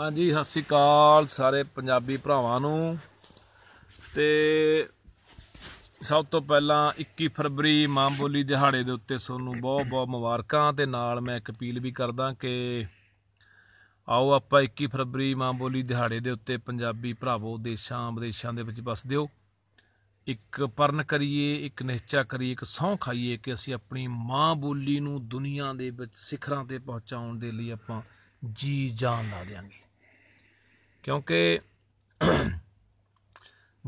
ਹਾਂਜੀ ਸਤਿ ਸ੍ਰੀ ਅਕਾਲ ਸਾਰੇ ਪੰਜਾਬੀ ਭਰਾਵਾਂ ਨੂੰ ਤੇ ਸਭ ਤੋਂ ਪਹਿਲਾਂ 21 ਫਰਵਰੀ ਮਾਂ ਬੋਲੀ ਦਿਹਾੜੇ ਦੇ ਉੱਤੇ ਤੁਹਾਨੂੰ ਬਹੁਤ ਬਹੁਤ ਮੁਬਾਰਕਾਂ ਤੇ ਨਾਲ ਮੈਂ ਇੱਕ ਅਪੀਲ ਵੀ ਕਰਦਾ ਕਿ ਆਓ ਆਪਾਂ 21 ਫਰਵਰੀ ਮਾਂ ਬੋਲੀ ਦਿਹਾੜੇ ਦੇ ਉੱਤੇ ਪੰਜਾਬੀ ਭਰਾਵੋ ਦੇਸ਼ਾਂ ਵਿਦੇਸ਼ਾਂ ਦੇ ਵਿੱਚ ਵਸਦੇ ਹੋ ਇੱਕ ਪਰਨ ਕਰੀਏ ਇੱਕ ਨਿਸ਼ਚਾ ਕਰੀਏ ਇੱਕ ਸੌਂ ਖਾਈਏ ਕਿ ਅਸੀਂ ਆਪਣੀ ਮਾਂ ਬੋਲੀ ਨੂੰ ਦੁਨੀਆ ਦੇ ਵਿੱਚ ਸਿਖਰਾਂ ਤੇ ਪਹੁੰਚਾਉਣ ਦੇ ਲਈ ਆਪਾਂ ਜੀ ਜਾਨ ਲਾ ਦੇਾਂਗੇ ਕਿਉਂਕਿ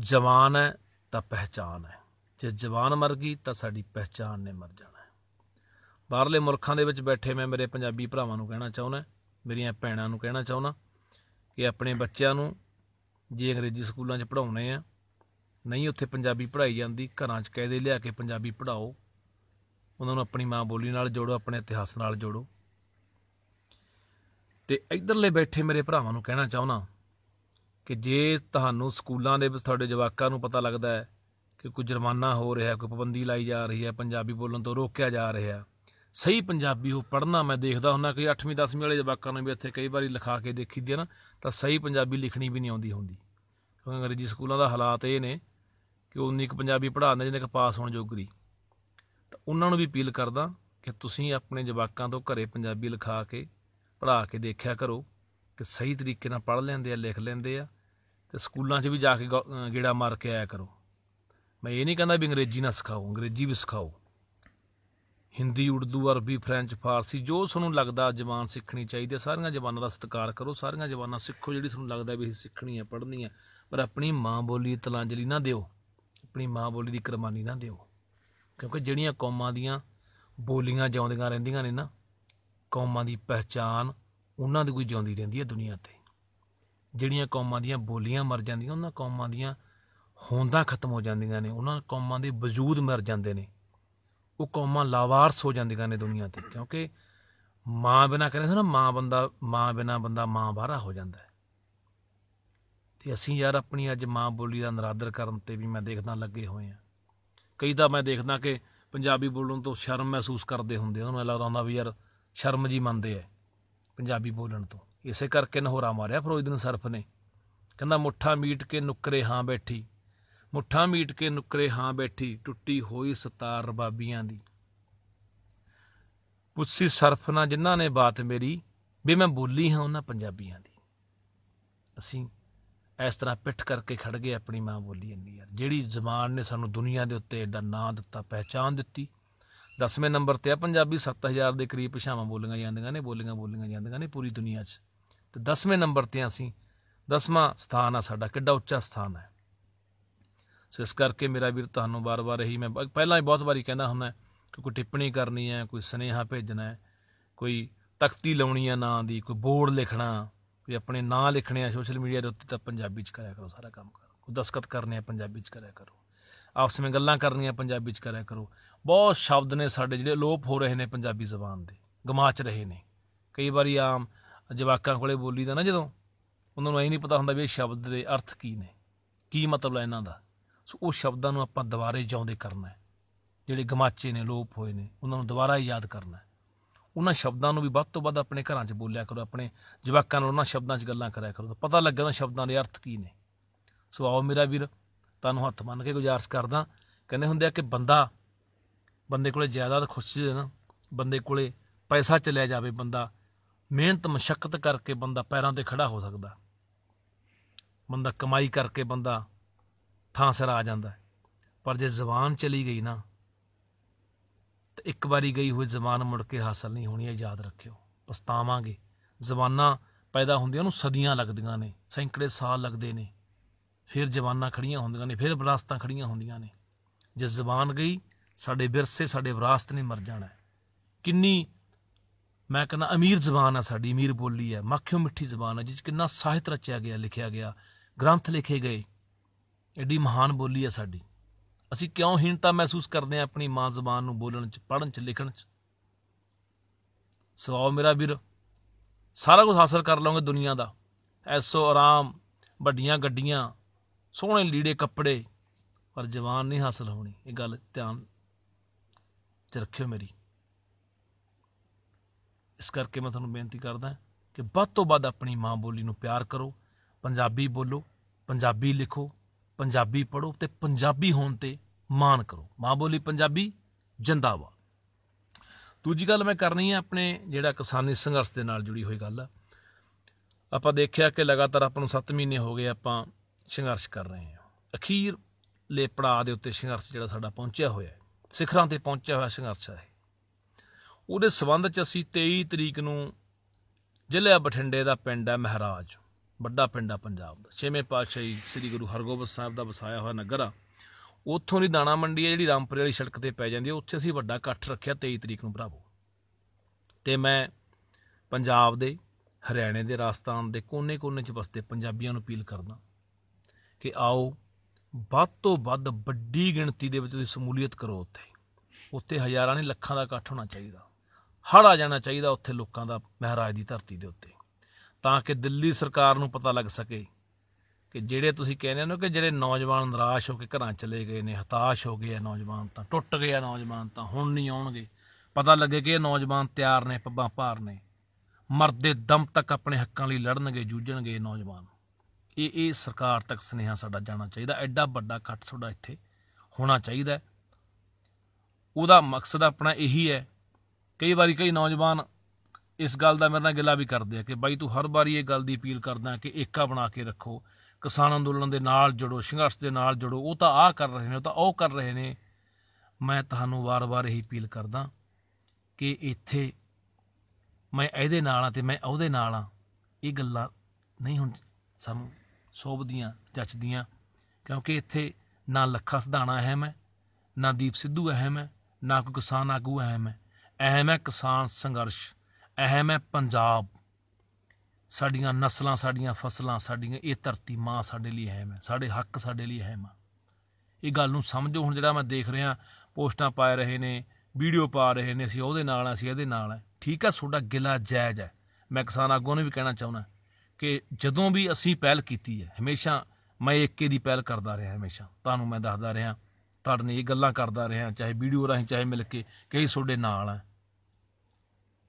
ਜਵਾਨ ਹੈ ਤਾਂ ਪਹਿਚਾਨ ਹੈ ਜੇ ਜਵਾਨ ਮਰ ਗਈ ਤਾਂ ਸਾਡੀ ਪਹਿਚਾਨ ਨੇ ਮਰ ਜਾਣਾ ਬਾਹਰਲੇ ਮੁਲਕਾਂ ਦੇ ਵਿੱਚ ਬੈਠੇ ਮੈਂ ਮੇਰੇ ਪੰਜਾਬੀ ਭਰਾਵਾਂ ਨੂੰ ਕਹਿਣਾ ਚਾਹੁੰਦਾ ਮੇਰੀਆਂ ਭੈਣਾਂ ਨੂੰ ਕਹਿਣਾ ਚਾਹੁੰਦਾ ਕਿ ਆਪਣੇ ਬੱਚਿਆਂ ਨੂੰ ਜੇ ਅੰਗਰੇਜ਼ੀ ਸਕੂਲਾਂ 'ਚ ਪੜਾਉਣੇ ਆ ਨਹੀਂ ਉੱਥੇ ਪੰਜਾਬੀ ਪੜ੍ਹਾਈ ਜਾਂਦੀ ਘਰਾਂ 'ਚ ਕਾਇਦੇ ਲਿਆ ਕੇ ਪੰਜਾਬੀ ਪੜਾਓ ਉਹਨਾਂ ਨੂੰ ਆਪਣੀ ਮਾਂ ਬੋਲੀ ਨਾਲ ਜੋੜੋ ਆਪਣੇ ਇਤਿਹਾਸ ਨਾਲ ਜੋੜੋ ਤੇ ਇਧਰਲੇ ਬੈਠੇ ਮੇਰੇ ਭਰਾਵਾਂ ਨੂੰ ਕਹਿਣਾ ਚਾਹੁੰਦਾ ਕਿ ਜੇ ਤੁਹਾਨੂੰ ਸਕੂਲਾਂ ਦੇ ਵਿੱਚ ਤੁਹਾਡੇ ਜਵਾਕਾਂ ਨੂੰ ਪਤਾ ਲੱਗਦਾ ਹੈ ਕਿ ਕੋਈ ਜੁਰਮਾਨਾ ਹੋ ਰਿਹਾ ਕੋਈ ਪਾਬੰਦੀ ਲਾਈ ਜਾ ਰਹੀ ਹੈ ਪੰਜਾਬੀ ਬੋਲਣ ਤੋਂ ਰੋਕਿਆ ਜਾ ਰਿਹਾ ਸਹੀ ਪੰਜਾਬੀ ਉਹ ਪੜ੍ਹਨਾ ਮੈਂ ਦੇਖਦਾ ਹੁੰਨਾ ਕਿ 8ਵੀਂ 10ਵੀਂ ਵਾਲੇ ਜਵਾਕਾਂ ਨੂੰ ਵੀ ਇੱਥੇ ਕਈ ਵਾਰੀ ਲਿਖਾ ਕੇ ਦੇਖੀ ਦੀ ਨਾ ਤਾਂ ਸਹੀ ਪੰਜਾਬੀ ਲਿਖਣੀ ਵੀ ਨਹੀਂ ਆਉਂਦੀ ਹੁੰਦੀ ਕਿਉਂਕਿ ਅੰਗਰੇਜ਼ੀ ਸਕੂਲਾਂ ਦਾ ਹਾਲਾਤ ਇਹ ਨੇ ਕਿ ਉਹ ਕੁ ਪੰਜਾਬੀ ਪੜ੍ਹਾਉਂਦੇ ਜਿਹਨੇ ਕਿ ਪਾਸ ਹੋਣ ਜੋਗਰੀ ਤਾਂ ਉਹਨਾਂ ਨੂੰ ਵੀ ਅਪੀਲ ਕਰਦਾ ਕਿ ਤੁਸੀਂ ਆਪਣੇ ਜਵਾਕਾਂ ਤੋਂ ਘਰੇ ਪੰਜਾਬੀ ਲਿਖਾ ਕੇ ਪੜ੍ਹਾ ਕੇ ਦੇਖਿਆ ਕਰੋ ਕਿ ਸਹੀ ਤਰੀਕੇ ਨਾਲ ਪੜ੍ਹ ਲੈਂਦੇ ਆ ਲਿਖ ਲੈਂਦੇ ਆ ਤੇ ਸਕੂਲਾਂ 'ਚ ਵੀ ਜਾ ਕੇ ਗੇੜਾ ਮਾਰ ਕੇ ਆਇਆ ਕਰੋ ਮੈਂ ਇਹ ਨਹੀਂ ਕਹਿੰਦਾ ਵੀ ਅੰਗਰੇਜ਼ੀ ਨਾ ਸਿਖਾਓ ਅੰਗਰੇਜ਼ੀ ਵੀ ਸਿਖਾਓ ਹਿੰਦੀ ਉਰਦੂ ਅਰਬੀ ਫ੍ਰੈਂਚ ਫਾਰਸੀ ਜੋ ਤੁਹਾਨੂੰ ਲੱਗਦਾ ਜ਼ਬਾਨ ਸਿੱਖਣੀ ਚਾਹੀਦੀ ਹੈ ਸਾਰੀਆਂ ਜ਼ਬਾਨਾਂ ਦਾ ਸਤਿਕਾਰ ਕਰੋ ਸਾਰੀਆਂ ਜ਼ਬਾਨਾਂ ਸਿੱਖੋ ਜਿਹੜੀ ਤੁਹਾਨੂੰ ਲੱਗਦਾ ਵੀ ਸਿੱਖਣੀ ਹੈ ਪੜ੍ਹਨੀ ਹੈ ਪਰ ਆਪਣੀ ਮਾਂ ਬੋਲੀ ਤਲਾਂਜਲੀ ਨਾ ਦਿਓ ਆਪਣੀ ਮਾਂ ਬੋਲੀ ਦੀ ਕੁਰਬਾਨੀ ਨਾ ਦਿਓ ਕਿਉਂਕਿ ਜਿਹੜੀਆਂ ਕੌਮਾਂ ਦੀਆਂ ਬੋਲੀਆਂ ਜਾਉਂਦੀਆਂ ਰਹਿੰਦੀਆਂ ਨੇ ਨਾ ਕੌਮਾਂ ਦੀ ਪਹਿਚਾਨ ਉਹਨਾਂ ਦੀ ਕੋਈ ਜਿਉਂਦੀ ਰਹਿੰਦੀ ਹੈ ਦੁਨੀਆ ਤੇ ਜਿਹੜੀਆਂ ਕੌਮਾਂ ਦੀਆਂ ਬੋਲੀਆਂ ਮਰ ਜਾਂਦੀਆਂ ਉਹਨਾਂ ਕੌਮਾਂ ਦੀਆਂ ਹੋਂਦਾਂ ਖਤਮ ਹੋ ਜਾਂਦੀਆਂ ਨੇ ਉਹਨਾਂ ਕੌਮਾਂ ਦੇ ਵਜੂਦ ਮਰ ਜਾਂਦੇ ਨੇ ਉਹ ਕੌਮਾਂ ਲਾਵਾਰਸ ਹੋ ਜਾਂਦੀਆਂ ਨੇ ਦੁਨੀਆ ਤੇ ਕਿਉਂਕਿ ਮਾਂ ਬਿਨਾ ਕਰੇ ਨਾ ਮਾਂ ਬੰਦਾ ਮਾਂ ਬਿਨਾ ਬੰਦਾ ਮਾਂ ਬਾਹਰਾ ਹੋ ਜਾਂਦਾ ਤੇ ਅਸੀਂ ਯਾਰ ਆਪਣੀ ਅੱਜ ਮਾਂ ਬੋਲੀ ਦਾ ਨਰਾਦਰ ਕਰਨ ਤੇ ਵੀ ਮੈਂ ਦੇਖਦਾ ਲੱਗੇ ਹੋਏ ਆ ਕਈ ਤਾਂ ਮੈਂ ਦੇਖਦਾ ਕਿ ਪੰਜਾਬੀ ਬੋਲਣ ਤੋਂ ਸ਼ਰਮ ਮਹਿਸੂਸ ਕਰਦੇ ਹੁੰਦੇ ਉਹਨਾਂ ਨੂੰ ਲੱਗਦਾ ਹੁੰਦਾ ਵੀ ਯਾਰ ਸ਼ਰਮ ਜੀ ਮੰਨਦੇ ਆ ਪੰਜਾਬੀ ਬੋਲਣ ਤੋਂ ਇਸੇ ਕਰਕੇ ਨਹੋਰਾ ਮਾਰਿਆ ਫਰੋਜ਼ਦੀਨ ਸਰਫ ਨੇ ਕਹਿੰਦਾ ਮੁੱਠਾ ਮੀਟ ਕੇ ਨੁਕਰੇ ਹਾਂ ਬੈਠੀ ਮੁੱਠਾ ਮੀਟ ਕੇ ਨੁਕਰੇ ਹਾਂ ਬੈਠੀ ਟੁੱਟੀ ਹੋਈ ਸਤਾਰ ਰਬਾਬੀਆਂ ਦੀ ਪੁੱਛੀ ਸਰਫ ਨਾ ਜਿਨ੍ਹਾਂ ਨੇ ਬਾਤ ਮੇਰੀ ਵੀ ਮੈਂ ਬੋਲੀ ਹਾਂ ਉਹਨਾਂ ਪੰਜਾਬੀਆਂ ਦੀ ਅਸੀਂ ਇਸ ਤਰ੍ਹਾਂ ਪਿੱਠ ਕਰਕੇ ਖੜ ਗਏ ਆਪਣੀ ਮਾਂ ਬੋਲੀ ਇੰਨੀ ਯਾਰ ਜਿਹੜੀ ਜ਼ਬਾਨ ਨੇ ਸਾਨੂੰ ਦੁਨੀਆ ਦੇ ਉੱਤੇ ਐਡਾ ਨਾਂ ਦਿੱਤਾ ਪਹਿਚਾਨ ਦਿੱਤੀ 10ਵੇਂ ਨੰਬਰ ਤੇ ਆ ਪੰਜਾਬੀ 7000 ਦੇ ਕਰੀਬ ਭਾਸ਼ਾਵਾਂ ਬੋਲੀਆਂ ਜਾਂਦੀਆਂ ਨੇ ਬੋਲੀਆਂ ਬੋਲੀਆਂ ਜਾਂਦੀਆਂ ਨੇ ਪੂਰੀ ਦੁਨੀਆ 'ਚ ਤੇ 10ਵੇਂ ਨੰਬਰ ਤੇ ਅਸੀਂ 10ਵਾਂ ਸਥਾਨ ਆ ਸਾਡਾ ਕਿੱਡਾ ਉੱਚਾ ਸਥਾਨ ਹੈ ਸੋ ਇਸ ਕਰਕੇ ਮੇਰਾ ਵੀਰ ਤੁਹਾਨੂੰ ਬਾਰ-ਬਾਰ ਇਹੀ ਮੈਂ ਪਹਿਲਾਂ ਹੀ ਬਹੁਤ ਵਾਰੀ ਕਹਿਣਾ ਹੁੰਦਾ ਕਿ ਕੋਈ ਟਿੱਪਣੀ ਕਰਨੀ ਹੈ ਕੋਈ ਸਨੇਹਾ ਭੇਜਣਾ ਹੈ ਕੋਈ ਤਖਤੀ ਲਾਉਣੀ ਹੈ ਨਾਂ ਦੀ ਕੋਈ ਬੋਰਡ ਲਿਖਣਾ ਕੋਈ ਆਪਣੇ ਨਾਂ ਲਿਖਣੇ ਆ ਸੋਸ਼ਲ ਮੀਡੀਆ ਦੇ ਉੱਤੇ ਤਾਂ ਪੰਜਾਬੀ 'ਚ ਕਰਿਆ ਕਰੋ ਸਾਰਾ ਕੰਮ ਕਰੋ ਕੋਈ ਦਸਖਤ ਕਰਨੇ ਆ ਪੰਜਾਬੀ 'ਚ ਕਰਿਆ ਕਰੋ ਆਪਸ ਵਿੱਚ ਗੱਲਾਂ ਕਰਨੀਆਂ ਪੰਜਾਬੀ ਚ ਕਰਿਆ ਕਰੋ ਬਹੁਤ ਸ਼ਬਦ ਨੇ ਸਾਡੇ ਜਿਹੜੇ ਲੋਪ ਹੋ ਰਹੇ ਨੇ ਪੰਜਾਬੀ ਜ਼ਬਾਨ ਦੇ ਗਮਾਚ ਰਹੇ ਨੇ ਕਈ ਵਾਰੀ ਆਮ ਜਵਾਕਾਂ ਕੋਲੇ ਬੋਲੀ ਦਾ ਨਾ ਜਦੋਂ ਉਹਨਾਂ ਨੂੰ ਐ ਨਹੀਂ ਪਤਾ ਹੁੰਦਾ ਵੀ ਇਹ ਸ਼ਬਦ ਦੇ ਅਰਥ ਕੀ ਨੇ ਕੀ ਮਤਲਬ ਹੈ ਇਹਨਾਂ ਦਾ ਸੋ ਉਹ ਸ਼ਬਦਾਂ ਨੂੰ ਆਪਾਂ ਦੁਬਾਰੇ ਜਿਉਂਦੇ ਕਰਨਾ ਹੈ ਜਿਹੜੇ ਗਮਾਚੇ ਨੇ ਲੋਪ ਹੋਏ ਨੇ ਉਹਨਾਂ ਨੂੰ ਦੁਬਾਰਾ ਯਾਦ ਕਰਨਾ ਹੈ ਉਹਨਾਂ ਸ਼ਬਦਾਂ ਨੂੰ ਵੀ ਵੱਧ ਤੋਂ ਵੱਧ ਆਪਣੇ ਘਰਾਂ 'ਚ ਬੋਲਿਆ ਕਰੋ ਆਪਣੇ ਜਵਾਕਾਂ ਨਾਲ ਉਹਨਾਂ ਸ਼ਬਦਾਂ 'ਚ ਗੱਲਾਂ ਕਰਿਆ ਕਰੋ ਪਤਾ ਲੱਗੇ ਉਹਨਾਂ ਸ਼ਬਦਾਂ ਦੇ ਅਰਥ ਕੀ ਨੇ ਸੋ ਆਓ ਮੇਰਾ ਵੀਰ ਤੁਹਾਨੂੰ ਹੱਥ ਮੰਨ ਕੇ ਗੁਜ਼ਾਰਿਸ਼ ਕਰਦਾ ਕਹਿੰਦੇ ਹੁੰਦੇ ਆ ਕਿ ਬੰਦਾ ਬੰਦੇ ਕੋਲੇ ਤਾਂ ਖੁਸ਼ੀ ਦੇ ਨਾ ਬੰਦੇ ਕੋਲੇ ਪੈਸਾ ਚਲਿਆ ਜਾਵੇ ਬੰਦਾ ਮਿਹਨਤ ਮਸ਼ਕਤ ਕਰਕੇ ਬੰਦਾ ਪੈਰਾਂ ਤੇ ਖੜਾ ਹੋ ਸਕਦਾ ਬੰਦਾ ਕਮਾਈ ਕਰਕੇ ਬੰਦਾ ਥਾਂ ਸਿਰ ਆ ਜਾਂਦਾ ਪਰ ਜੇ ਜ਼ਬਾਨ ਚਲੀ ਗਈ ਨਾ ਤੇ ਇੱਕ ਵਾਰੀ ਗਈ ਹੋਈ ਜ਼ਬਾਨ ਮੁੜ ਕੇ ਹਾਸਲ ਨਹੀਂ ਹੋਣੀ ਇਹ ਯਾਦ ਰੱਖਿਓ ਪਸਤਾਵਾਂਗੇ ਜ਼ਬਾਨਾਂ ਪੈਦਾ ਹੁੰਦੀਆਂ ਉਹਨੂੰ ਸਦੀਆਂ ਲੱਗਦੀਆਂ ਨੇ ਸੈਂਕੜੇ ਸਾਲ ਲੱਗਦੇ ਨੇ ਫਿਰ ਜਵਾਨਾਂ ਖੜੀਆਂ ਹੁੰਦੀਆਂ ਨੇ ਫਿਰ ਵਿਰਾਸਤਾਂ ਖੜੀਆਂ ਹੁੰਦੀਆਂ ਨੇ ਜੇ ਜ਼ਬਾਨ ਗਈ ਸਾਡੇ ਵਿਰਸੇ ਸਾਡੇ ਵਿਰਾਸਤ ਨੇ ਮਰ ਜਾਣਾ ਕਿੰਨੀ ਮੈਂ ਕਹਿੰਦਾ ਅਮੀਰ ਜ਼ਬਾਨ ਆ ਸਾਡੀ ਅਮੀਰ ਬੋਲੀ ਹੈ ਮੱਖਿਓ ਮਿੱਠੀ ਜ਼ਬਾਨ ਹੈ ਜਿਸ ਕਿੰਨਾ ਸਾਹਿਤ ਰਚਿਆ ਗਿਆ ਲਿਖਿਆ ਗਿਆ ਗ੍ਰੰਥ ਲਿਖੇ ਗਏ ਐਡੀ ਮਹਾਨ ਬੋਲੀ ਹੈ ਸਾਡੀ ਅਸੀਂ ਕਿਉਂ ਹੀਣਤਾ ਮਹਿਸੂਸ ਕਰਦੇ ਆ ਆਪਣੀ ਮਾਂ ਜ਼ਬਾਨ ਨੂੰ ਬੋਲਣ ਚ ਪੜਨ ਚ ਲਿਖਣ ਚ ਸਵਾਉ ਮੇਰਾ ਵੀਰ ਸਾਰਾ ਕੁਝ ਹਾਸਲ ਕਰ ਲਓਗੇ ਦੁਨੀਆ ਦਾ ਐਸੋ ਆਰਾਮ ਵੱਡੀਆਂ ਗੱਡੀਆਂ ਸੋਹਣੇ ਲੀੜੇ ਕੱਪੜੇ ਪਰ ਜਵਾਨ ਨਹੀਂ ਹਾਸਲ ਹੋਣੀ ਇਹ ਗੱਲ ਧਿਆਨ ਚ ਰੱਖਿਓ ਮੇਰੀ ਇਸ ਕਰਕੇ ਮੈਂ ਤੁਹਾਨੂੰ ਬੇਨਤੀ ਕਰਦਾ ਕਿ ਵੱਧ ਤੋਂ ਵੱਧ ਆਪਣੀ ਮਾਂ ਬੋਲੀ ਨੂੰ ਪਿਆਰ ਕਰੋ ਪੰਜਾਬੀ ਬੋਲੋ ਪੰਜਾਬੀ ਲਿਖੋ ਪੰਜਾਬੀ ਪੜੋ ਤੇ ਪੰਜਾਬੀ ਹੋਣ ਤੇ ਮਾਣ ਕਰੋ ਮਾਂ ਬੋਲੀ ਪੰਜਾਬੀ ਜਿੰਦਾਬਾਦ ਦੂਜੀ ਗੱਲ ਮੈਂ ਕਰਨੀ ਹੈ ਆਪਣੇ ਜਿਹੜਾ ਕਿਸਾਨੀ ਸੰਘਰਸ਼ ਦੇ ਨਾਲ ਜੁੜੀ ਹੋਈ ਗੱਲ ਆ ਆਪਾਂ ਦੇਖਿਆ ਕਿ ਲਗਾਤਾਰ ਆਪਾਂ ਨੂੰ 7 ਮਹੀਨੇ ਹੋ ਗਏ ਆਪਾਂ ਸੰਘਰਸ਼ ਕਰ ਰਹੇ ਹਾਂ ਅਖੀਰ ਲੇ ਪੜਾਅ ਦੇ ਉੱਤੇ ਸੰਘਰਸ਼ ਜਿਹੜਾ ਸਾਡਾ ਪਹੁੰਚਿਆ ਹੋਇਆ ਹੈ ਸਿਖਰਾਂ ਤੇ ਪਹੁੰਚਿਆ ਹੋਇਆ ਸੰਘਰਸ਼ ਹੈ ਉਹਦੇ ਸਬੰਧ 'ਚ ਅਸੀਂ 23 ਤਰੀਕ ਨੂੰ ਜ਼ਿਲ੍ਹਾ ਬਠਿੰਡੇ ਦਾ ਪਿੰਡ ਹੈ ਮਹਾਰਾਜ ਵੱਡਾ ਪਿੰਡ ਆ ਪੰਜਾਬ ਦਾ ਛੇਵੇਂ ਪਾਤਸ਼ਾਹੀ ਸ੍ਰੀ ਗੁਰੂ ਹਰਗੋਬਿੰਦ ਸਾਹਿਬ ਦਾ ਵਸਾਇਆ ਹੋਇਆ ਨਗਰ ਆ ਉੱਥੋਂ ਦੀ ਦਾਣਾ ਮੰਡੀ ਹੈ ਜਿਹੜੀ ਰਾਮਪੁਰੇ ਵਾਲੀ ਸੜਕ ਤੇ ਪੈ ਜਾਂਦੀ ਹੈ ਉੱਥੇ ਅਸੀਂ ਵੱਡਾ ਇਕੱਠ ਰੱਖਿਆ 23 ਤਰੀਕ ਨੂੰ ਭਰਾਵੋ ਤੇ ਮੈਂ ਪੰਜਾਬ ਦੇ ਹਰਿਆਣੇ ਦੇ ਰਾਜਸਥਾਨ ਦੇ ਕੋਨੇ-ਕੋਨੇ 'ਚ ਵਸਦੇ ਪੰਜਾਬੀਆਂ ਨੂੰ ਅਪੀਲ ਕਰਦਾ ਕਿ ਆਓ ਵੱਧ ਤੋਂ ਵੱਧ ਵੱਡੀ ਗਿਣਤੀ ਦੇ ਵਿੱਚ ਤੁਸੀਂ ਸਮੂਲੀਅਤ ਕਰੋ ਉੱਥੇ ਉੱਥੇ ਹਜ਼ਾਰਾਂ ਨੇ ਲੱਖਾਂ ਦਾ ਇਕੱਠ ਹੋਣਾ ਚਾਹੀਦਾ ਹੜ ਆ ਜਾਣਾ ਚਾਹੀਦਾ ਉੱਥੇ ਲੋਕਾਂ ਦਾ ਮਹਾਰਾਜ ਦੀ ਧਰਤੀ ਦੇ ਉੱਤੇ ਤਾਂ ਕਿ ਦਿੱਲੀ ਸਰਕਾਰ ਨੂੰ ਪਤਾ ਲੱਗ ਸਕੇ ਕਿ ਜਿਹੜੇ ਤੁਸੀਂ ਕਹਿੰਦੇ ਹੋ ਕਿ ਜਿਹੜੇ ਨੌਜਵਾਨ ਨਿਰਾਸ਼ ਹੋ ਕੇ ਘਰਾਂ ਚਲੇ ਗਏ ਨੇ ਹਤਾਸ਼ ਹੋ ਗਏ ਆ ਨੌਜਵਾਨ ਤਾਂ ਟੁੱਟ ਗਏ ਆ ਨੌਜਵਾਨ ਤਾਂ ਹੁਣ ਨਹੀਂ ਆਉਣਗੇ ਪਤਾ ਲੱਗੇ ਕਿ ਇਹ ਨੌਜਵਾਨ ਤਿਆਰ ਨੇ ਪੱਬਾਂ ਭਾਰ ਨੇ ਮਰਦੇ ਦਮ ਤੱਕ ਆਪਣੇ ਹੱਕਾਂ ਲਈ ਲੜਨਗੇ ਜੂਝਣਗੇ ਨੌਜਵਾਨ ਇਹ ਇਹ ਸਰਕਾਰ ਤੱਕ ਸਨੇਹਾ ਸਾਡਾ ਜਾਣਾ ਚਾਹੀਦਾ ਐਡਾ ਵੱਡਾ ਘੱਟ ਸੋਡਾ ਇੱਥੇ ਹੋਣਾ ਚਾਹੀਦਾ ਉਹਦਾ ਮਕਸਦ ਆਪਣਾ ਇਹੀ ਹੈ ਕਈ ਵਾਰੀ ਕਈ ਨੌਜਵਾਨ ਇਸ ਗੱਲ ਦਾ ਮੇਰੇ ਨਾਲ ਗੱਲਾਂ ਵੀ ਕਰਦੇ ਆ ਕਿ ਬਾਈ ਤੂੰ ਹਰ ਵਾਰੀ ਇਹ ਗੱਲ ਦੀ ਅਪੀਲ ਕਰਦਾ ਕਿ ਏਕਾ ਬਣਾ ਕੇ ਰੱਖੋ ਕਿਸਾਨ ਅੰਦੋਲਨ ਦੇ ਨਾਲ ਜੁੜੋ ਸੰਘਰਸ਼ ਦੇ ਨਾਲ ਜੁੜੋ ਉਹ ਤਾਂ ਆਹ ਕਰ ਰਹੇ ਨੇ ਉਹ ਤਾਂ ਉਹ ਕਰ ਰਹੇ ਨੇ ਮੈਂ ਤੁਹਾਨੂੰ ਵਾਰ-ਵਾਰ ਇਹੀ ਅਪੀਲ ਕਰਦਾ ਕਿ ਇੱਥੇ ਮੈਂ ਇਹਦੇ ਨਾਲ ਆ ਤੇ ਮੈਂ ਉਹਦੇ ਨਾਲ ਆ ਇਹ ਗੱਲਾਂ ਨਹੀਂ ਹੁਣ ਸਾਨੂੰ ਸੋਭਦੀਆਂ ਚੱਚਦੀਆਂ ਕਿਉਂਕਿ ਇੱਥੇ ਨਾ ਲੱਖਾ ਸਧਾਣਾ ਅਹਿਮ ਹੈ ਨਾ ਦੀਪ ਸਿੱਧੂ ਅਹਿਮ ਹੈ ਨਾ ਕੋਈ ਕਿਸਾਨ ਆਗੂ ਅਹਿਮ ਹੈ ਅਹਿਮ ਹੈ ਕਿਸਾਨ ਸੰਘਰਸ਼ ਅਹਿਮ ਹੈ ਪੰਜਾਬ ਸਾਡੀਆਂ ਨਸਲਾਂ ਸਾਡੀਆਂ ਫਸਲਾਂ ਸਾਡੀਆਂ ਇਹ ਧਰਤੀ ਮਾਂ ਸਾਡੇ ਲਈ ਅਹਿਮ ਹੈ ਸਾਡੇ ਹੱਕ ਸਾਡੇ ਲਈ ਅਹਿਮ ਆ ਇਹ ਗੱਲ ਨੂੰ ਸਮਝੋ ਹੁਣ ਜਿਹੜਾ ਮੈਂ ਦੇਖ ਰਿਹਾ ਪੋਸਟਾਂ ਪਾਏ ਰਹੇ ਨੇ ਵੀਡੀਓ ਪਾ ਰਹੇ ਨੇ ਅਸੀਂ ਉਹਦੇ ਨਾਲ ਅਸੀਂ ਇਹਦੇ ਨਾਲ ਠੀਕ ਆ ਤੁਹਾਡਾ ਗਿਲਾ ਜਾਇਜ਼ ਹੈ ਮੈਂ ਕਿਸਾਨ ਆਗੂ ਨੂੰ ਵੀ ਕਹਿਣਾ ਚਾਹੁੰਦਾ ਕਿ ਜਦੋਂ ਵੀ ਅਸੀਂ ਪਹਿਲ ਕੀਤੀ ਹੈ ਹਮੇਸ਼ਾ ਮੈਂ ਇੱਕੇ ਦੀ ਪਹਿਲ ਕਰਦਾ ਰਿਹਾ ਹਮੇਸ਼ਾ ਤੁਹਾਨੂੰ ਮੈਂ ਦੱਸਦਾ ਰਿਹਾ ਤੁਹਾਡੇ ਨਾਲ ਇਹ ਗੱਲਾਂ ਕਰਦਾ ਰਿਹਾ ਚਾਹੇ ਵੀਡੀਓ ਰਾਹੀਂ ਚਾਹੇ ਮਿਲ ਕੇ ਕਈ ਤੁਹਾਡੇ ਨਾਲ ਹੈ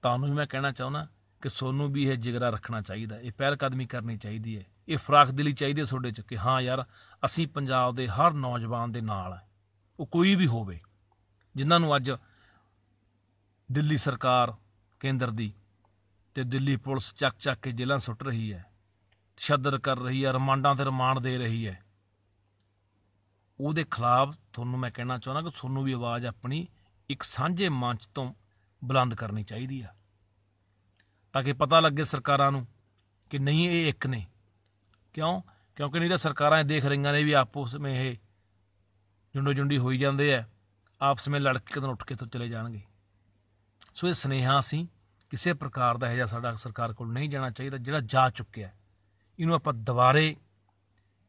ਤੁਹਾਨੂੰ ਵੀ ਮੈਂ ਕਹਿਣਾ ਚਾਹੁੰਦਾ ਕਿ ਸੋਨੂੰ ਵੀ ਇਹ ਜਿਗਰਾ ਰੱਖਣਾ ਚਾਹੀਦਾ ਇਹ ਪਹਿਲ ਕਦਮੀ ਕਰਨੀ ਚਾਹੀਦੀ ਹੈ ਇਹ ਫਰਾਕ ਦਿਲੀ ਚਾਹੀਦੀ ਹੈ ਤੁਹਾਡੇ ਚ ਕਿ ਹਾਂ ਯਾਰ ਅਸੀਂ ਪੰਜਾਬ ਦੇ ਹਰ ਨੌਜਵਾਨ ਦੇ ਨਾਲ ਹੈ ਉਹ ਕੋਈ ਵੀ ਹੋਵੇ ਜਿਨ੍ਹਾਂ ਨੂੰ ਅੱਜ ਦਿੱਲੀ ਸਰਕਾਰ ਕੇਂਦਰ ਦੀ ਤੇ ਦਿੱਲੀ ਪੁਲਿਸ ਚੱਕ ਚੱਕ ਕੇ ਜੇਲਾਂ ਸੁੱਟ ਰਹੀ ਹੈ ਛੱਦਰ ਕਰ ਰਹੀ ਹੈ ਰਮਾਂਡਾਂ ਤੇ ਰਮਾਨ ਦੇ ਰਹੀ ਹੈ ਉਹਦੇ ਖਿਲਾਫ ਤੁਹਾਨੂੰ ਮੈਂ ਕਹਿਣਾ ਚਾਹੁੰਦਾ ਕਿ ਤੁਹਾਨੂੰ ਵੀ ਆਵਾਜ਼ ਆਪਣੀ ਇੱਕ ਸਾਂਝੇ ਮੰਚ ਤੋਂ ਬੁਲੰਦ ਕਰਨੀ ਚਾਹੀਦੀ ਆ ਤਾਂ ਕਿ ਪਤਾ ਲੱਗੇ ਸਰਕਾਰਾਂ ਨੂੰ ਕਿ ਨਹੀਂ ਇਹ ਇੱਕ ਨੇ ਕਿਉਂ ਕਿਉਂਕਿ ਨਹੀਂ ਤਾਂ ਸਰਕਾਰਾਂ ਇਹ ਦੇਖ ਰਹੀਆਂ ਨੇ ਵੀ ਆਪਸ ਵਿੱਚ ਇਹ ਜੁੰਡੋ ਜੁੰਡੀ ਹੋਈ ਜਾਂਦੇ ਆ ਆਪਸ ਵਿੱਚ ਲੜਕੇ ਕਦੋਂ ਉੱਠ ਕੇ ਤੋਂ ਚਲੇ ਜਾਣਗੇ ਸੋ ਇਹ ਸਨੇਹਾ ਸੀ ਕਿਸੇ ਪ੍ਰਕਾਰ ਦਾ ਇਹ ਜਿਹਾ ਸਾਡਾ ਸਰਕਾਰ ਕੋਲ ਨਹੀਂ ਜਾਣਾ ਚਾਹੀਦਾ ਜਿਹੜਾ ਜਾ ਚੁੱਕਿਆ ਇਹਨੂੰ ਆਪਾਂ ਦੁਬਾਰੇ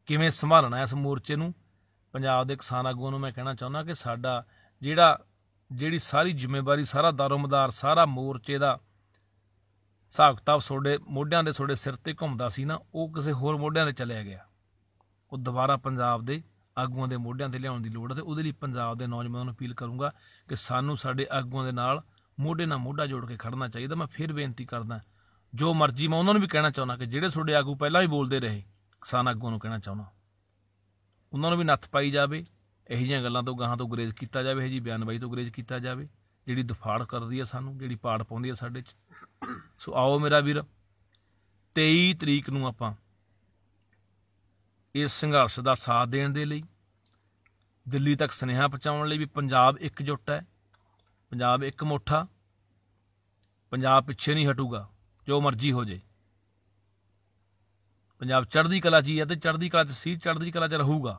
ਕਿਵੇਂ ਸੰਭਾਲਣਾ ਇਸ ਮੋਰਚੇ ਨੂੰ ਪੰਜਾਬ ਦੇ ਕਿਸਾਨ ਆਗੂਆਂ ਨੂੰ ਮੈਂ ਕਹਿਣਾ ਚਾਹੁੰਦਾ ਕਿ ਸਾਡਾ ਜਿਹੜਾ ਜਿਹੜੀ ਸਾਰੀ ਜ਼ਿੰਮੇਵਾਰੀ ਸਾਰਾ ਦਾਰੋਮਦਾਰ ਸਾਰਾ ਮੋਰਚੇ ਦਾ ਹਿਸਾਬ ਕਿਤਾਬ ਮੋਢਿਆਂ ਦੇ ਸੋਡੇ ਸਿਰ ਤੇ ਘੁੰਮਦਾ ਸੀ ਨਾ ਉਹ ਕਿਸੇ ਹੋਰ ਮੋਢਿਆਂ ਤੇ ਚਲਿਆ ਗਿਆ ਉਹ ਦੁਬਾਰਾ ਪੰਜਾਬ ਦੇ ਆਗੂਆਂ ਦੇ ਮੋਢਿਆਂ ਤੇ ਲਿਆਉਣ ਦੀ ਲੋੜ ਹੈ ਤੇ ਉਹਦੇ ਲਈ ਪੰਜਾਬ ਦੇ ਨੌਜਵਾਨਾਂ ਨੂੰ ਅਪੀਲ ਕਰੂੰਗਾ ਕਿ ਸਾਨੂੰ ਸਾਡੇ ਆਗੂਆਂ ਦੇ ਨਾਲ ਮੋਢੇ ਨਾਲ ਮੋਢਾ ਜੋੜ ਕੇ ਖੜਨਾ ਚਾਹੀਦਾ ਮੈਂ ਫਿਰ ਬੇਨਤੀ ਕਰਦਾ ਜੋ ਮਰਜ਼ੀ ਮੈਂ ਉਹਨਾਂ ਨੂੰ ਵੀ ਕਹਿਣਾ ਚਾਹੁੰਦਾ ਕਿ ਜਿਹੜੇ ਤੁਹਾਡੇ ਆਗੂ ਪਹਿਲਾਂ ਵੀ ਬੋਲਦੇ ਰਹੇ ਕਿਸਾਨ ਆਗੂ ਨੂੰ ਕਹਿਣਾ ਚਾਹੁੰਦਾ ਉਹਨਾਂ ਨੂੰ ਵੀ ਨੱਥ ਪਾਈ ਜਾਵੇ ਇਹ ਜਿਹੀਆਂ ਗੱਲਾਂ ਤੋਂ ਗਾਹਾਂ ਤੋਂ ਗਰੇਜ਼ ਕੀਤਾ ਜਾਵੇ ਇਹ ਜੀ ਬਿਆਨਬਾਜ਼ੀ ਤੋਂ ਗਰੇਜ਼ ਕੀਤਾ ਜਾਵੇ ਜਿਹੜੀ ਦਫਾੜ ਕਰਦੀ ਆ ਸਾਨੂੰ ਜਿਹੜੀ ਪਾੜ ਪਾਉਂਦੀ ਆ ਸਾਡੇ 'ਚ ਸੋ ਆਓ ਮੇਰਾ ਵੀਰ 23 ਤਰੀਕ ਨੂੰ ਆਪਾਂ ਇਸ ਸੰਘਰਸ਼ ਦਾ ਸਾਥ ਦੇਣ ਦੇ ਲਈ ਦਿੱਲੀ ਤੱਕ ਸਨੇਹਾ ਪਹੁੰਚਾਉਣ ਲਈ ਵੀ ਪੰਜਾਬ ਇਕਜੁੱਟ ਹੈ ਪੰਜਾਬ ਇੱਕ ਮੋਠਾ ਪੰਜਾਬ ਪਿੱਛੇ ਨਹੀਂ ਹਟੂਗਾ ਜੋ ਮਰਜ਼ੀ ਹੋ ਜੇ ਪੰਜਾਬ ਚੜ੍ਹਦੀ ਕਲਾ ਜੀ ਹੈ ਤੇ ਚੜ੍ਹਦੀ ਕਲਾ ਤੇ ਸੀ ਚੜ੍ਹਦੀ ਕਲਾ 'ਚ ਰਹੂਗਾ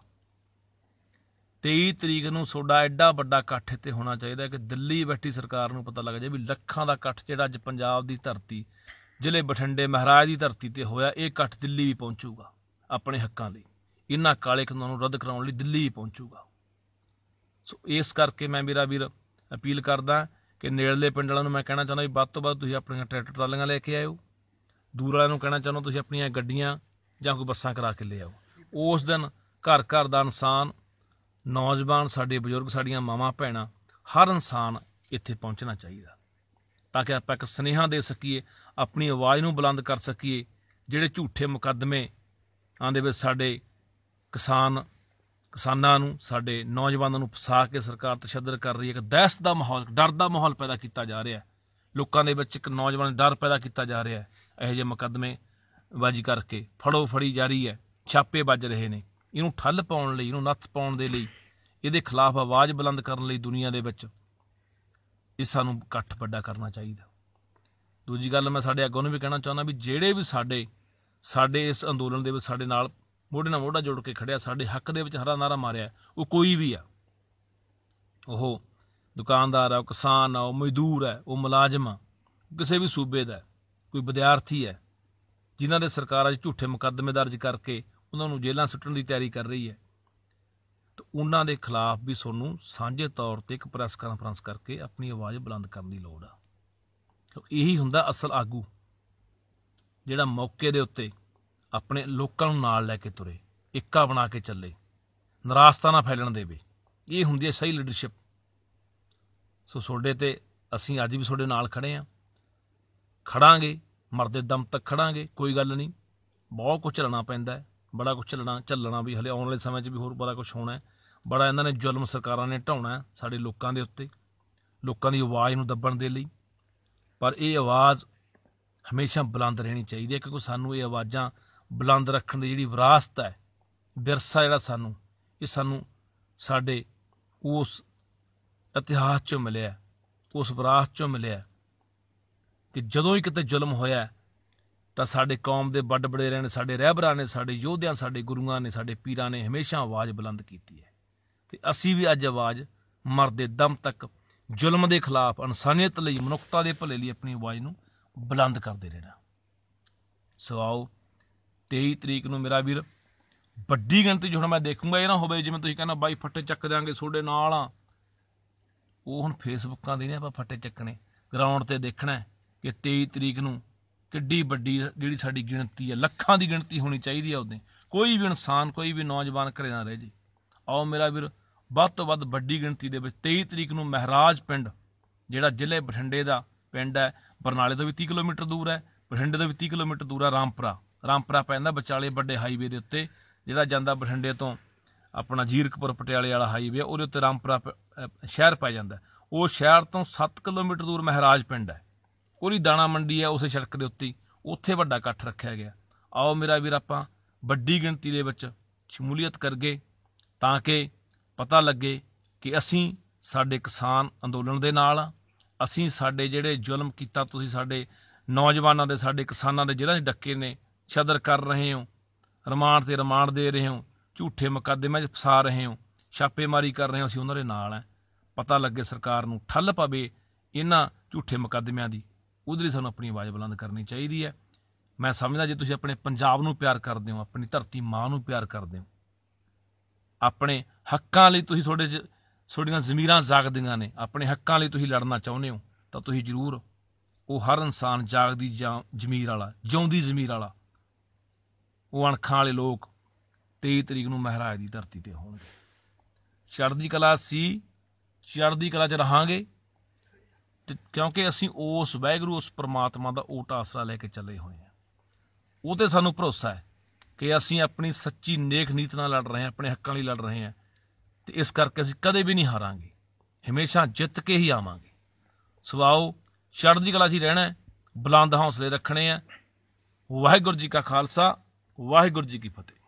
23 ਤਰੀਕ ਨੂੰ ਸੋਡਾ ਐਡਾ ਵੱਡਾ ਇਕੱਠ ਇੱਥੇ ਹੋਣਾ ਚਾਹੀਦਾ ਕਿ ਦਿੱਲੀ ਬੈਠੀ ਸਰਕਾਰ ਨੂੰ ਪਤਾ ਲੱਗ ਜਾਏ ਵੀ ਲੱਖਾਂ ਦਾ ਇਕੱਠ ਜਿਹੜਾ ਅੱਜ ਪੰਜਾਬ ਦੀ ਧਰਤੀ ਜ਼ਿਲ੍ਹੇ ਬਠਿੰਡੇ ਮਹਾਰਾਜ ਦੀ ਧਰਤੀ ਤੇ ਹੋਇਆ ਇਹ ਇਕੱਠ ਦਿੱਲੀ ਵੀ ਪਹੁੰਚੂਗਾ ਆਪਣੇ ਹੱਕਾਂ ਲਈ ਇਹਨਾਂ ਕਾਲੇ ਕਾਨੂੰਨਾਂ ਨੂੰ ਰੱਦ ਕਰਾਉਣ ਲਈ ਦਿੱਲੀ ਵੀ ਪਹੁੰਚੂਗਾ ਸੋ ਇਸ ਕਰਕੇ ਮੈਂ ਮੇਰਾ ਵੀਰ ਅਪੀਲ ਕਰਦਾ ਕਿ ਨੇੜਲੇ ਪਿੰਡ ਵਾਲਿਆਂ ਨੂੰ ਮੈਂ ਕਹਿਣਾ ਚਾਹੁੰਦਾ ਵੀ ਵੱਧ ਤੋਂ ਵੱਧ ਤੁਸੀਂ ਆਪਣੀਆਂ ਟਰੈਕਟਰ ਟਰਾਲੀਆਂ ਲੈ ਕੇ ਆਇਓ ਦੂਰ ਵਾਲਿਆਂ ਨੂੰ ਕਹਿਣਾ ਚਾਹੁੰਦਾ ਤੁਸੀਂ ਆਪਣੀਆਂ ਗੱਡੀਆਂ ਜਾਂ ਕੋਈ ਬੱਸਾਂ ਕਰਾ ਕੇ ਲੈ ਆਓ ਉਸ ਦਿਨ ਘਰ ਘਰ ਦਾ ਇਨਸਾਨ ਨੌਜਵਾਨ ਸਾਡੇ ਬਜ਼ੁਰਗ ਸਾਡੀਆਂ ਮਾਵਾਂ ਭੈਣਾਂ ਹਰ ਇਨਸਾਨ ਇੱਥੇ ਪਹੁੰਚਣਾ ਚਾਹੀਦਾ ਤਾਂ ਕਿ ਆਪਾਂ ਇੱਕ ਸਨੇਹਾ ਦੇ ਸਕੀਏ ਆਪਣੀ ਆਵਾਜ਼ ਨੂੰ ਬੁਲੰਦ ਕਰ ਸਕੀਏ ਜਿਹੜੇ ਝੂਠੇ ਮੁਕੱਦਮੇ ਆਂਦੇ ਵਿੱਚ ਸਾਡੇ ਕਿਸਾਨ ਕਿਸਾਨਾਂ ਨੂੰ ਸਾਡੇ ਨੌਜਵਾਨਾਂ ਨੂੰ ਫਸਾ ਕੇ ਸਰਕਾਰ ਤਸ਼ੱਦਦ ਕਰ ਰਹੀ ਹੈ ਕਿ ਦਹਿਸ਼ਤ ਦਾ ਮਾਹੌਲ ਡਰ ਦਾ ਮਾਹੌਲ ਪੈਦਾ ਕੀਤਾ ਜਾ ਰਿਹਾ ਹੈ ਲੋਕਾਂ ਦੇ ਵਿੱਚ ਇੱਕ ਨੌਜਵਾਨ ਡਰ ਪੈਦਾ ਕੀਤਾ ਜਾ ਰਿਹਾ ਹੈ ਇਹੋ ਜਿਹੇ ਮੁਕੱਦਮੇ ਵਾਜੀ ਕਰਕੇ ਫੜੋ ਫੜੀ ਜਾਰੀ ਹੈ ਛਾਪੇ ਵੱਜ ਰਹੇ ਨੇ ਇਹਨੂੰ ਠੱਲ ਪਾਉਣ ਲਈ ਇਹਨੂੰ ਨੱਥ ਪਾਉਣ ਦੇ ਲਈ ਇਹਦੇ ਖਿਲਾਫ ਆਵਾਜ਼ ਬੁਲੰਦ ਕਰਨ ਲਈ ਦੁਨੀਆ ਦੇ ਵਿੱਚ ਇਹ ਸਾਨੂੰ ਇਕੱਠ ਵੱਡਾ ਕਰਨਾ ਚਾਹੀਦਾ ਦੂਜੀ ਗੱਲ ਮੈਂ ਸਾਡੇ ਅੱਗੋਂ ਨੂੰ ਵੀ ਕਹਿਣਾ ਚਾਹੁੰਦਾ ਵੀ ਜਿਹੜੇ ਵੀ ਸਾਡੇ ਸਾਡੇ ਇਸ ਅੰਦੋਲਨ ਦੇ ਵਿੱਚ ਸਾਡੇ ਨਾਲ ਮੋਢੇ ਨਾਲ ਮੋਢਾ ਜੋੜ ਕੇ ਖੜਿਆ ਸਾਡੇ ਹੱਕ ਦੇ ਵਿੱਚ ਹਰਾ ਨਾਰਾ ਮਾਰਿਆ ਉਹ ਕੋਈ ਵੀ ਆ ਉਹ ਦੁਕਾਨਦਾਰ ਆ ਕਿਸਾਨ ਆ ਉਹ ਮਜ਼ਦੂਰ ਆ ਉਹ ਮੁਲਾਜ਼ਮ ਆ ਕਿਸੇ ਵੀ ਸੂਬੇ ਦਾ ਕੋਈ ਵਿਦਿਆਰਥੀ ਹੈ ਜਿਨ੍ਹਾਂ ਨੇ ਸਰਕਾਰ ਅੱਜ ਝੂਠੇ ਮੁਕੱਦਮੇ ਦਰਜ ਕਰਕੇ ਉਹਨਾਂ ਨੂੰ ਜੇਲ੍ਹਾਂ ਸੁੱਟਣ ਦੀ ਤਿਆਰੀ ਕਰ ਰਹੀ ਹੈ ਤੇ ਉਹਨਾਂ ਦੇ ਖਿਲਾਫ ਵੀ ਸਾਨੂੰ ਸਾਂਝੇ ਤੌਰ ਤੇ ਇੱਕ ਪ੍ਰੈਸ ਕਾਨਫਰੰਸ ਕਰਕੇ ਆਪਣੀ ਆਵਾਜ਼ ਬੁਲੰਦ ਕਰਨ ਦੀ ਲੋੜ ਆ ਇਹੀ ਹੁੰਦਾ ਅਸਲ ਆਗੂ ਜਿਹੜਾ ਮੌਕੇ ਦੇ ਉੱਤੇ ਆਪਣੇ ਲੋਕਾਂ ਨੂੰ ਨਾਲ ਲੈ ਕੇ ਤੁਰੇ ਇੱਕਾ ਬਣਾ ਕੇ ਚੱਲੇ ਨਰਾਸਤਾ ਨਾ ਫੈਲਣ ਦੇਵੇ ਇਹ ਹੁੰਦੀ ਹੈ ਸਹੀ ਲੀਡਰਸ਼ਿਪ ਸੋ ਤੁਹਾਡੇ ਤੇ ਅਸੀਂ ਅੱਜ ਵੀ ਤੁਹਾਡੇ ਨਾਲ ਖੜੇ ਆਂ ਖੜਾਂਗੇ ਮਰਦੇ ਦਮ ਤੱਕ ਖੜਾਂਗੇ ਕੋਈ ਗੱਲ ਨਹੀਂ ਬਹੁਤ ਕੁਝ ਚੱਲਣਾ ਪੈਂਦਾ ਬੜਾ ਕੁਝ ਚੱਲਣਾ ਚੱਲਣਾ ਵੀ ਹਲੇ ਆਉਣ ਵਾਲੇ ਸਮੇਂ 'ਚ ਵੀ ਹੋਰ ਬੜਾ ਕੁਝ ਹੋਣਾ ਬੜਾ ਇਹਨਾਂ ਨੇ ਜ਼ੁਲਮ ਸਰਕਾਰਾਂ ਨੇ ਢਾਉਣਾ ਸਾਡੇ ਲੋਕਾਂ ਦੇ ਉੱਤੇ ਲੋਕਾਂ ਦੀ ਆਵਾਜ਼ ਨੂੰ ਦੱਬਣ ਦੇ ਲਈ ਪਰ ਇਹ ਆਵਾਜ਼ ਹਮੇਸ਼ਾ ਬੁਲੰਦ ਰਹਿਣੀ ਚਾਹੀਦੀ ਹੈ ਕਿਉਂਕਿ ਸਾਨੂੰ ਇਹ ਆਵਾਜ਼ਾਂ ਬੁਲੰਦ ਰੱਖਣ ਦੀ ਜਿਹੜੀ ਵਿਰਾਸਤ ਹੈ ਵਿਰਸਾ ਜਿਹੜਾ ਸਾਨੂੰ ਇਹ ਸਾਨੂੰ ਸਾਡੇ ਉਸ ਇਤਿਹਾਸ ਚੋਂ ਮਿਲਿਆ ਉਸ ਵਿਰਾਸਤ ਚੋਂ ਮਿਲਿਆ ਕਿ ਜਦੋਂ ਹੀ ਕਿਤੇ ਜ਼ੁਲਮ ਹੋਇਆ ਤਾਂ ਸਾਡੇ ਕੌਮ ਦੇ ਵੱਡ ਬੜੇ ਰਹਿਣ ਸਾਡੇ ਰਹਿਬਰਾਂ ਨੇ ਸਾਡੇ ਯੋਧਿਆਂ ਸਾਡੇ ਗੁਰੂਆਂ ਨੇ ਸਾਡੇ ਪੀਰਾਂ ਨੇ ਹਮੇਸ਼ਾ ਆਵਾਜ਼ ਬੁਲੰਦ ਕੀਤੀ ਹੈ ਤੇ ਅਸੀਂ ਵੀ ਅੱਜ ਆਵਾਜ਼ ਮਰਦੇ ਦਮ ਤੱਕ ਜ਼ੁਲਮ ਦੇ ਖਿਲਾਫ ਇਨਸਾਨੀਅਤ ਲਈ ਮਨੁੱਖਤਾ ਦੇ ਭਲੇ ਲਈ ਆਪਣੀ ਆਵਾਜ਼ ਨੂੰ ਬੁਲੰਦ ਕਰਦੇ ਰਹਿਣਾ ਸੋ ਆਓ 23 ਤਰੀਕ ਨੂੰ ਮੇਰਾ ਵੀਰ ਵੱਡੀ ਗਿਣਤੀ ਜਿਹੜਾ ਹੁਣ ਮੈਂ ਦੇਖੂੰਗਾ ਇਹ ਨਾ ਹੋਵੇ ਜਿਵੇਂ ਤੁਸੀਂ ਕਹਿੰਦਾ ਬਾਈ ਫੱਟੇ ਚੱਕ ਦੇਾਂਗੇ ਤੁਹਾਡੇ ਨਾਲ ਆ ਉਹ ਹੁਣ ਫੇਸਬੁੱਕਾਂ ਦੇ ਨੇ ਆਪਾਂ ਫੱਟੇ ਚੱਕਣੇ ਗਰਾਊਂਡ ਤੇ ਦੇਖਣਾ ਕਿ 23 ਤਰੀਕ ਨੂੰ ਕਿੱਡੀ ਵੱਡੀ ਜਿਹੜੀ ਸਾਡੀ ਗਿਣਤੀ ਹੈ ਲੱਖਾਂ ਦੀ ਗਿਣਤੀ ਹੋਣੀ ਚਾਹੀਦੀ ਹੈ ਉਹਦੇ ਕੋਈ ਵੀ ਇਨਸਾਨ ਕੋਈ ਵੀ ਨੌਜਵਾਨ ਘਰੇ ਨਾ ਰਹੇ ਜੀ ਆਓ ਮੇਰਾ ਵੀਰ ਵੱਧ ਤੋਂ ਵੱਧ ਵੱਡੀ ਗਿਣਤੀ ਦੇ ਵਿੱਚ 23 ਤਰੀਕ ਨੂੰ ਮਹਿਰਾਜ ਪਿੰਡ ਜਿਹੜਾ ਜ਼ਿਲ੍ਹੇ ਬਠਿੰਡੇ ਦਾ ਪਿੰਡ ਹੈ ਬਰਨਾਲੇ ਤੋਂ ਵੀ 30 ਕਿਲੋਮੀਟਰ ਦੂਰ ਹੈ ਬਠਿੰਡੇ ਤੋਂ ਵੀ 30 ਕਿਲੋਮੀਟਰ ਦੂਰ ਹੈ ਰਾਮਪੁਰਾ ਰਾਮਪੁਰਾ ਪੈਂਦਾ ਵਿਚਾਲੇ ਵੱਡੇ ਹਾਈਵੇ ਦੇ ਉੱਤੇ ਜਿਹੜਾ ਜਾਂਦਾ ਬਠਿੰਡੇ ਤੋਂ ਆਪਣਾ ਜੀਰਕਪੁਰ ਪਟਿਆਲੇ ਵਾਲਾ ਹਾਈਵੇ ਉਹਦੇ ਉੱਤੇ ਰਾਮਪੁਰਾ ਸ਼ਹਿਰ ਪੈ ਜਾਂਦਾ ਉਹ ਸ਼ਹਿਰ ਤੋਂ 7 ਕਿਲੋਮੀਟਰ ਦੂਰ ਮਹਿਰਾਜ ਪਿੰਡ ਹੈ ਉਹਦੀ ਦਾਣਾ ਮੰਡੀ ਹੈ ਉਸੇ ਸੜਕ ਦੇ ਉੱਤੇ ਉੱਥੇ ਵੱਡਾ ਇਕੱਠ ਰੱਖਿਆ ਗਿਆ ਆਓ ਮੇਰਾ ਵੀਰ ਆਪਾਂ ਵੱਡੀ ਗਿਣਤੀ ਦੇ ਵਿੱਚ ਸ਼ਮੂਲੀਅਤ ਕਰਗੇ ਤਾਂ ਕਿ ਪਤਾ ਲੱਗੇ ਕਿ ਅਸੀਂ ਸਾਡੇ ਕਿਸਾਨ ਅੰਦੋਲਨ ਦੇ ਨਾਲ ਅਸੀਂ ਸਾਡੇ ਜਿਹੜੇ ਜ਼ੁਲਮ ਕੀਤਾ ਤੁਸੀਂ ਸਾਡੇ ਨੌਜਵਾਨਾਂ ਦੇ ਸਾਡੇ ਕਿਸਾਨਾਂ ਦੇ ਜਿਹੜਾ ਡੱਕੇ ਨੇ ਛਦਰ ਕਰ ਰਹੇ ਹੋ ਰਿਮਾਂਡ ਤੇ ਰਿਮਾਂਡ ਦੇ ਰਹੇ ਹੋ ਝੂਠੇ ਮੁਕੱਦਮੇ 'ਚ ਫਸਾ ਰਹੇ ਹੋ ਛਾਪੇਮਾਰੀ ਕਰ ਰਹੇ ਹੋ ਅਸੀਂ ਉਹਨਾਂ ਦੇ ਨਾਲ ਹੈ ਪਤਾ ਲੱਗੇ ਸਰਕਾਰ ਨੂੰ ਠੱਲ ਪਵੇ ਇਹਨਾਂ ਝੂਠੇ ਮੁਕੱਦਮਿਆਂ ਦੀ ਉਧਰ ਲਈ ਸਾਨੂੰ ਆਪਣੀ ਆਵਾਜ਼ ਬੁਲੰਦ ਕਰਨੀ ਚਾਹੀਦੀ ਹੈ ਮੈਂ ਸਮਝਦਾ ਜੇ ਤੁਸੀਂ ਆਪਣੇ ਪੰਜਾਬ ਨੂੰ ਪਿਆਰ ਕਰਦੇ ਹੋ ਆਪਣੀ ਧਰਤੀ ਮਾਂ ਨੂੰ ਪਿਆਰ ਕਰਦੇ ਹੋ ਆਪਣੇ ਹੱਕਾਂ ਲਈ ਤੁਸੀਂ ਤੁਹਾਡੇ 'ਚ ਤੁਹਾਡੀਆਂ ਜ਼ਮੀਰਾਂ ਜਾਗਦੀਆਂ ਨੇ ਆਪਣੇ ਹੱਕਾਂ ਲਈ ਤੁਸੀਂ ਲੜਨਾ ਚਾਹੁੰਦੇ ਹੋ ਤਾਂ ਤੁਸੀਂ ਜ਼ਰੂਰ ਉਹ ਹਰ ਇਨਸਾਨ ਜਾਗਦੀ ਜ਼ਮੀਰ ਵਾਲਾ ਜਿਉਂਦੀ ਜ਼ਮੀਰ ਵਾਲਾ ਉਹ ਅਣਖਾਂ ਵਾਲੇ ਲੋਕ 23 ਤਰੀਕ ਨੂੰ ਮਹਾਰਾਜ ਦੀ ਧਰਤੀ ਤੇ ਹੋਣਗੇ ਚੜ੍ਹਦੀ ਕਲਾ ਸੀ ਚੜ੍ਹਦੀ ਕਲਾ 'ਚ ਰਹਾਂਗੇ ਕਿਉਂਕਿ ਅਸੀਂ ਉਸ ਵੈਗਰੂ ਉਸ ਪ੍ਰਮਾਤਮਾ ਦਾ ਓਟ ਆਸਰਾ ਲੈ ਕੇ ਚੱਲੇ ਹੋਏ ਹਾਂ ਉਹ ਤੇ ਸਾਨੂੰ ਭਰੋਸਾ ਹੈ ਕਿ ਅਸੀਂ ਆਪਣੀ ਸੱਚੀ ਨੇਕ ਨੀਤ ਨਾਲ ਲੜ ਰਹੇ ਹਾਂ ਆਪਣੇ ਹੱਕਾਂ ਲਈ ਲੜ ਰਹੇ ਹਾਂ ਤੇ ਇਸ ਕਰਕੇ ਅਸੀਂ ਕਦੇ ਵੀ ਨਹੀਂ ਹਾਰਾਂਗੇ ਹਮੇਸ਼ਾ ਜਿੱਤ ਕੇ ਹੀ ਆਵਾਂਗੇ ਸਵਾਓ ਚੜ੍ਹਦੀ ਕਲਾ 'ਚ ਰਹਿਣਾ ਬੁਲੰਦ ਹੌਸਲੇ ਰੱਖਣੇ ਆ ਵਾਹਿਗੁਰੂ ਜੀ ਕਾ ਖਾਲਸਾ ਵਾਹਿਗੁਰੂ ਜੀ ਕੀ ਫਤਿਹ